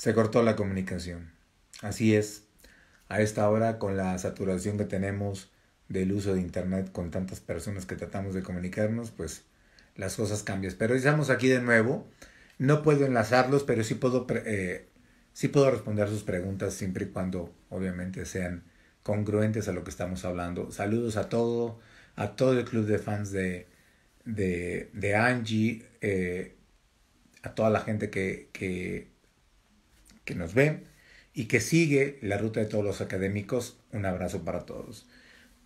Se cortó la comunicación. Así es, a esta hora con la saturación que tenemos del uso de Internet con tantas personas que tratamos de comunicarnos, pues las cosas cambian. Pero estamos aquí de nuevo. No puedo enlazarlos, pero sí puedo, eh, sí puedo responder sus preguntas siempre y cuando obviamente sean congruentes a lo que estamos hablando. Saludos a todo, a todo el club de fans de, de, de Angie, eh, a toda la gente que, que que nos ve y que sigue la ruta de todos los académicos. Un abrazo para todos.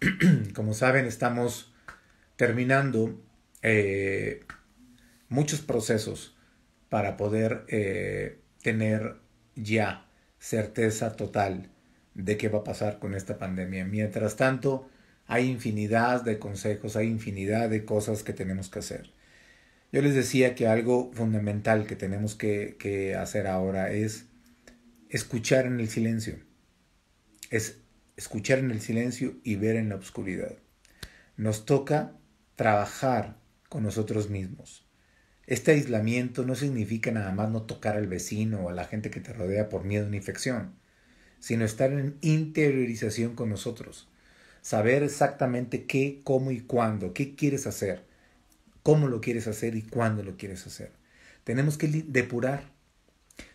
Como saben, estamos terminando eh, muchos procesos para poder eh, tener ya certeza total de qué va a pasar con esta pandemia. Mientras tanto, hay infinidad de consejos, hay infinidad de cosas que tenemos que hacer. Yo les decía que algo fundamental que tenemos que hacer ahora es escuchar en el silencio. Es escuchar en el silencio y ver en la oscuridad. Nos toca trabajar con nosotros mismos. Este aislamiento no significa nada más no tocar al vecino o a la gente que te rodea por miedo a una infección, sino estar en interiorización con nosotros. Saber exactamente qué, cómo y cuándo, qué quieres hacer, cómo lo quieres hacer y cuándo lo quieres hacer. Tenemos que depurar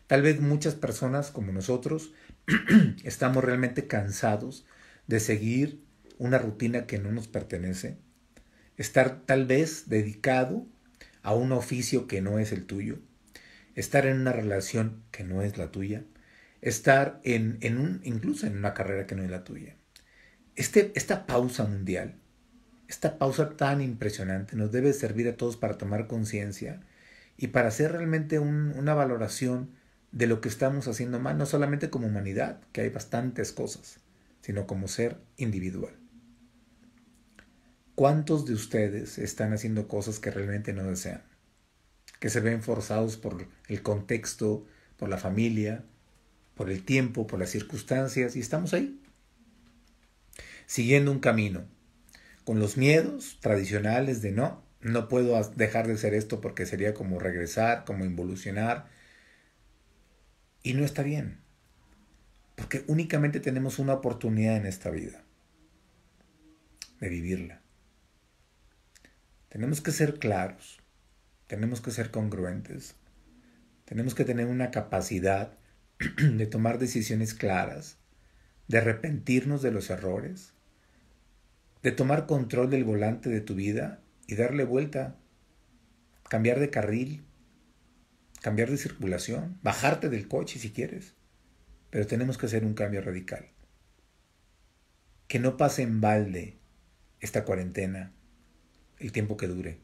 Tal vez muchas personas como nosotros estamos realmente cansados de seguir una rutina que no nos pertenece, estar tal vez dedicado a un oficio que no es el tuyo, estar en una relación que no es la tuya, estar en, un, incluso en una carrera que no es la tuya. Este, esta pausa mundial, esta pausa tan impresionante nos debe servir a todos para tomar conciencia y para hacer realmente una valoración de lo que estamos haciendo mal, no solamente como humanidad, que hay bastantes cosas, sino como ser individual. ¿Cuántos de ustedes están haciendo cosas que realmente no desean? Que se ven forzados por el contexto, por la familia, por el tiempo, por las circunstancias, y estamos ahí, siguiendo un camino, con los miedos tradicionales de no, no puedo dejar de hacer esto porque sería como regresar, como involucionar, y no está bien, porque únicamente tenemos una oportunidad en esta vida de vivirla. Tenemos que ser claros, tenemos que ser congruentes, tenemos que tener una capacidad de tomar decisiones claras, de arrepentirnos de los errores, de tomar control del volante de tu vida y darle vuelta, cambiar de carril, cambiar de circulación, bajarte del coche si quieres. Pero tenemos que hacer un cambio radical. Que no pase en balde esta cuarentena, el tiempo que dure.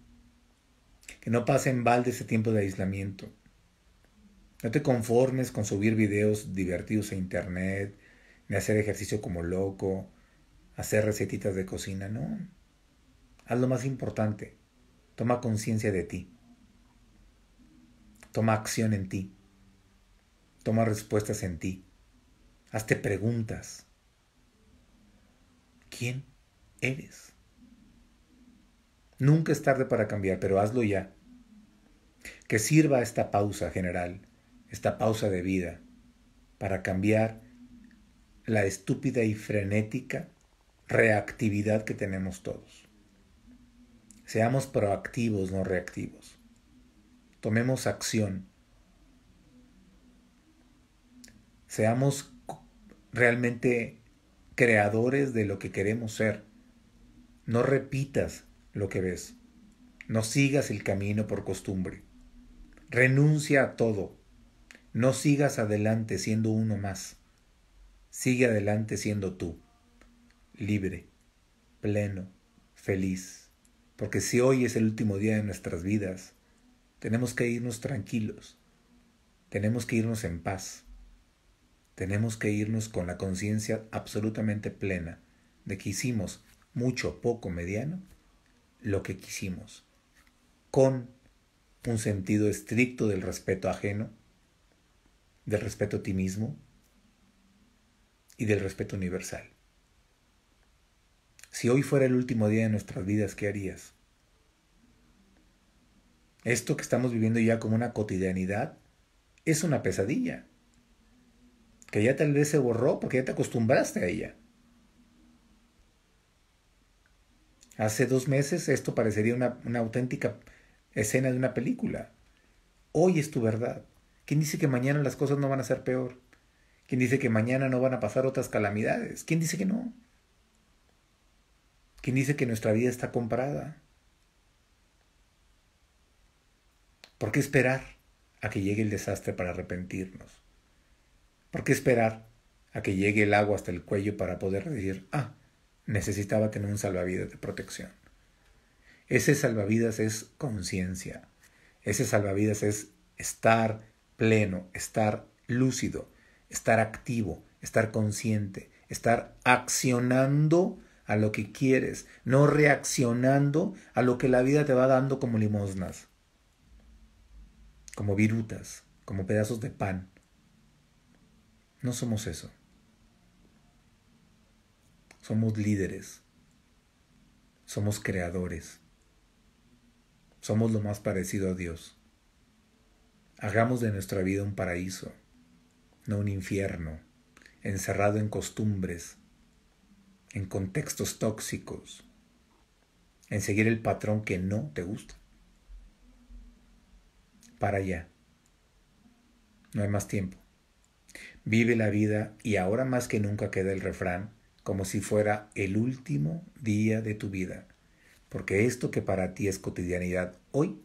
Que no pase en balde ese tiempo de aislamiento. No te conformes con subir videos divertidos a internet, ni hacer ejercicio como loco, hacer recetitas de cocina, no. Haz lo más importante. Toma conciencia de ti. Toma acción en ti. Toma respuestas en ti. Hazte preguntas. ¿Quién eres? Nunca es tarde para cambiar, pero hazlo ya. Que sirva esta pausa general, esta pausa de vida, para cambiar la estúpida y frenética reactividad que tenemos todos. Seamos proactivos, no reactivos tomemos acción. Seamos realmente creadores de lo que queremos ser. No repitas lo que ves. No sigas el camino por costumbre. Renuncia a todo. No sigas adelante siendo uno más. Sigue adelante siendo tú. Libre, pleno, feliz. Porque si hoy es el último día de nuestras vidas, tenemos que irnos tranquilos, tenemos que irnos en paz, tenemos que irnos con la conciencia absolutamente plena de que hicimos mucho, poco, mediano, lo que quisimos, con un sentido estricto del respeto ajeno, del respeto a ti mismo y del respeto universal. Si hoy fuera el último día de nuestras vidas, ¿qué harías? esto que estamos viviendo ya como una cotidianidad es una pesadilla, que ya tal vez se borró porque ya te acostumbraste a ella. Hace dos meses esto parecería una, auténtica escena de una película. Hoy es tu verdad. ¿Quién dice que mañana las cosas no van a ser peor? ¿Quién dice que mañana no van a pasar otras calamidades? ¿Quién dice que no? ¿Quién dice que nuestra vida está comprada? ¿Por qué esperar a que llegue el desastre para arrepentirnos? ¿Por qué esperar a que llegue el agua hasta el cuello para poder decir, ah, necesitaba tener un salvavidas de protección? Ese salvavidas es conciencia. Ese salvavidas es estar pleno, estar lúcido, estar activo, estar consciente, estar accionando a lo que quieres, no reaccionando a lo que la vida te va dando como limosnas como virutas, como pedazos de pan. No somos eso. Somos líderes. Somos creadores. Somos lo más parecido a Dios. Hagamos de nuestra vida un paraíso, no un infierno, encerrado en costumbres, en contextos tóxicos, en seguir el patrón que no te gusta para allá. No hay más tiempo. Vive la vida y ahora más que nunca queda el refrán como si fuera el último día de tu vida, porque esto que para ti es cotidianidad hoy,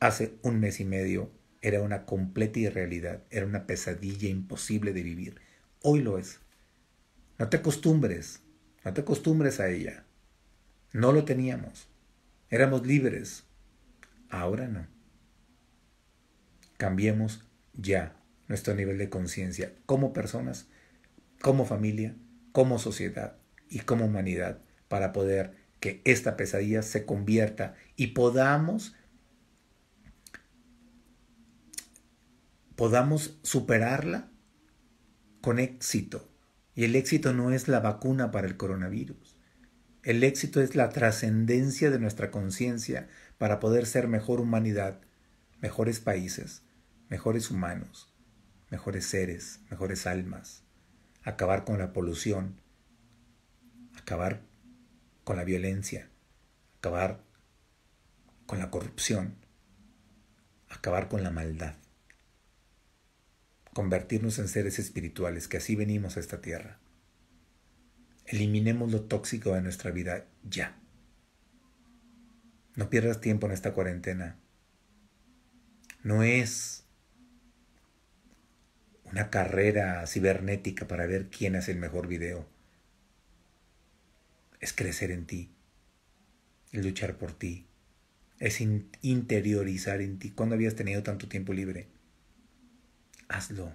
hace un mes y medio era una completa irrealidad, era una pesadilla imposible de vivir. Hoy lo es. No te acostumbres, no te acostumbres a ella. No lo teníamos. Éramos libres. Ahora no cambiemos ya nuestro nivel de conciencia como personas, como familia, como sociedad y como humanidad para poder que esta pesadilla se convierta y podamos podamos superarla con éxito. Y el éxito no es la vacuna para el coronavirus. El éxito es la trascendencia de nuestra conciencia para poder ser mejor humanidad, mejores países, mejores humanos, mejores seres, mejores almas, acabar con la polución, acabar con la violencia, acabar con la corrupción, acabar con la maldad, convertirnos en seres espirituales que así venimos a esta tierra. Eliminemos lo tóxico de nuestra vida ya. No pierdas tiempo en esta cuarentena. No es una carrera cibernética para ver quién hace el mejor video. Es crecer en ti, es luchar por ti, es interiorizar en ti. ¿Cuándo habías tenido tanto tiempo libre? Hazlo.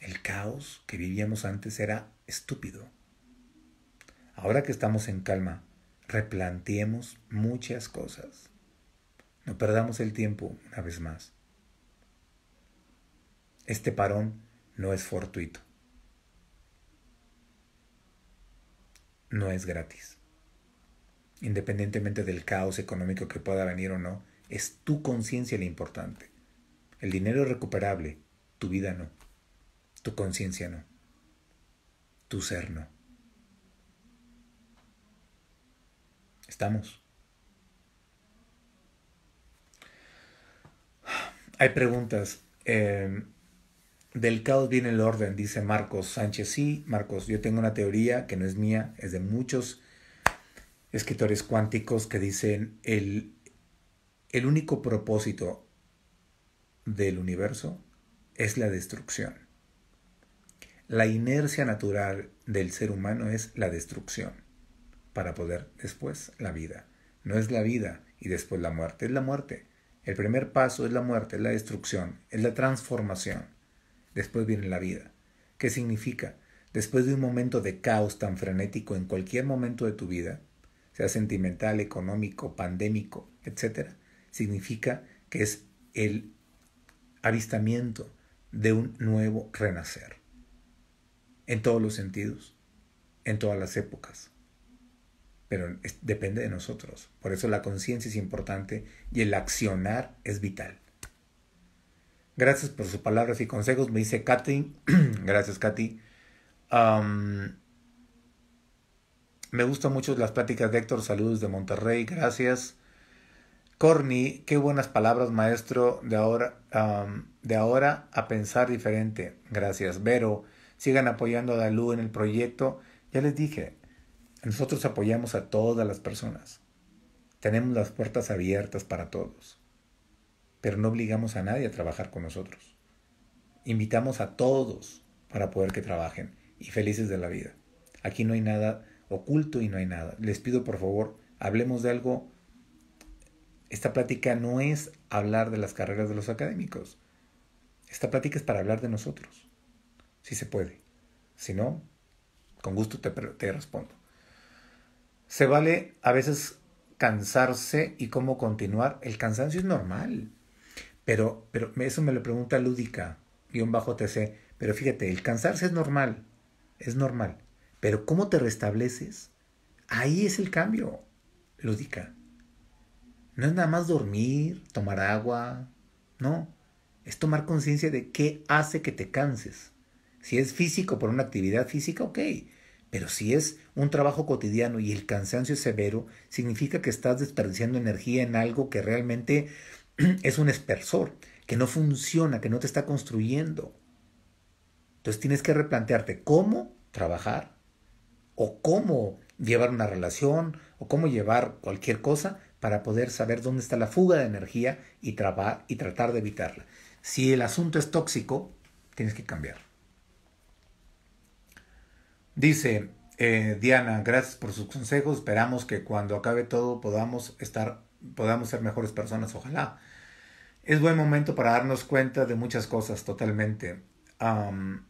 El caos que vivíamos antes era estúpido. Ahora que estamos en calma, replanteemos muchas cosas. No perdamos el tiempo una vez más. Este parón no es fortuito. No es gratis. Independientemente del caos económico que pueda venir o no, es tu conciencia lo importante. El dinero es recuperable, tu vida no. Tu conciencia no. Tu ser no. Estamos. Hay preguntas. Em, del caos viene el orden, dice Marcos Sánchez. Sí, Marcos, yo tengo una teoría que no es mía, es de muchos escritores cuánticos que dicen el, el único propósito del universo es la destrucción. La inercia natural del ser humano es la destrucción para poder después la vida. No es la vida y después la muerte, es la muerte. El primer paso es la muerte, es la destrucción, es la transformación. Después viene la vida. ¿Qué significa? Después de un momento de caos tan frenético en cualquier momento de tu vida, sea sentimental, económico, pandémico, etc., significa que es el avistamiento de un nuevo renacer. En todos los sentidos, en todas las épocas. Pero depende de nosotros. Por eso la conciencia es importante y el accionar es vital. Gracias por sus palabras y consejos, me dice Katy. Gracias, Katy. me gustan mucho las pláticas de Héctor. Saludos de Monterrey. Gracias. Corny, qué buenas palabras, maestro. De ahora, de ahora a pensar diferente. Gracias. Vero, sigan apoyando a Dalú en el proyecto. Ya les dije, nosotros apoyamos a todas las personas. Tenemos las puertas abiertas para todos pero no obligamos a nadie a trabajar con nosotros. Invitamos a todos para poder que trabajen y felices de la vida. Aquí no hay nada oculto y no hay nada. Les pido por favor, hablemos de algo. Esta plática no es hablar de las carreras de los académicos. Esta plática es para hablar de nosotros. Si se puede. Si no, con gusto te, te respondo. Se vale a veces cansarse y cómo continuar. El cansancio es normal. Pero, pero eso me lo pregunta Lúdica, un bajo TC. Pero fíjate, el cansarse es normal, es normal. Pero ¿cómo te restableces? Ahí es el cambio, Lúdica. No es nada más dormir, tomar agua, no. Es tomar conciencia de qué hace que te canses. Si es físico por una actividad física, ok. Pero si es un trabajo cotidiano y el cansancio es severo, significa que estás desperdiciando energía en algo que realmente es un espersor que no funciona, que no te está construyendo. Entonces tienes que replantearte cómo trabajar o cómo llevar una relación o cómo llevar cualquier cosa para poder saber dónde está la fuga de energía y, y tratar de evitarla. Si el asunto es tóxico, tienes que cambiar. Dice eh, Diana, gracias por sus consejos. Esperamos que cuando acabe todo podamos estar podamos ser mejores personas, ojalá. Es buen momento para darnos cuenta de muchas cosas totalmente. Um,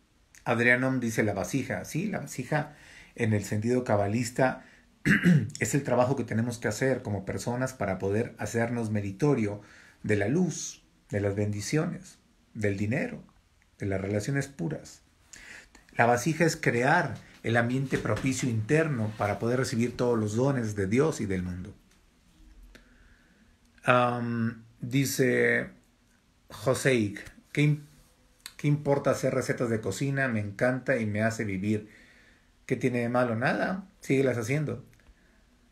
dice la vasija, sí, la vasija en el sentido cabalista es el trabajo que tenemos que hacer como personas para poder hacernos meritorio de la luz, de las bendiciones, del dinero, de las relaciones puras. La vasija es crear el ambiente propicio interno para poder recibir todos los dones de Dios y del mundo dice Joseik, ¿qué, importa hacer recetas de cocina? Me encanta y me hace vivir. ¿Qué tiene de malo? Nada, síguelas haciendo.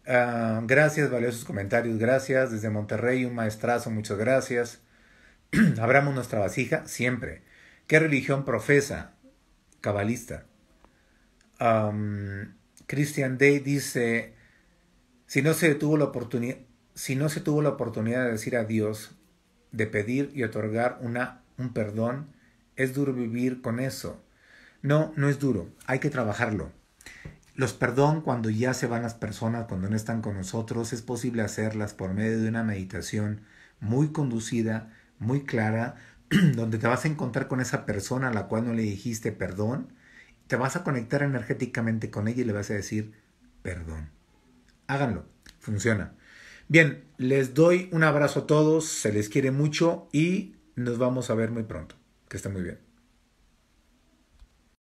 gracias, valiosos comentarios, gracias. Desde Monterrey, un maestrazo, muchas gracias. Abramos nuestra vasija siempre. ¿Qué religión profesa? Cabalista. Christian Day dice, si no se tuvo la oportunidad, si no se tuvo la oportunidad de decir adiós, de pedir y otorgar una, un perdón, es duro vivir con eso. No, no es duro, hay que trabajarlo. Los perdón cuando ya se van las personas, cuando no están con nosotros, es posible hacerlas por medio de una meditación muy conducida, muy clara, donde te vas a encontrar con esa persona a la cual no le dijiste perdón, te vas a conectar energéticamente con ella y le vas a decir perdón. Háganlo, funciona. Bien, les doy un abrazo a todos, se les quiere mucho y nos vamos a ver muy pronto. Que estén muy bien.